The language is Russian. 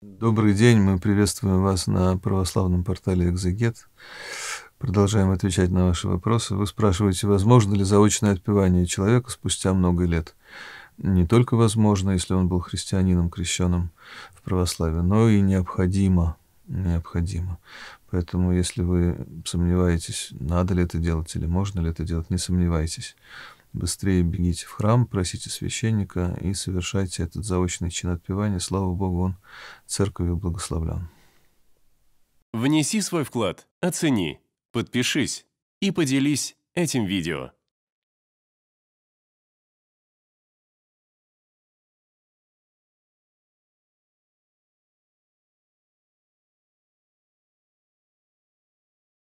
Добрый день, мы приветствуем вас на православном портале «Экзегет». Продолжаем отвечать на ваши вопросы. Вы спрашиваете, возможно ли заочное отпевание человека спустя много лет? Не только возможно, если он был христианином, крещенным в православии, но и необходимо. Необходимо. Поэтому, если вы сомневаетесь, надо ли это делать или можно ли это делать, не сомневайтесь. Быстрее бегите в храм, просите священника и совершайте этот заочный чин отпевания. Слава Богу, он церковью благословлен. Внеси свой вклад, оцени, подпишись и поделись этим видео.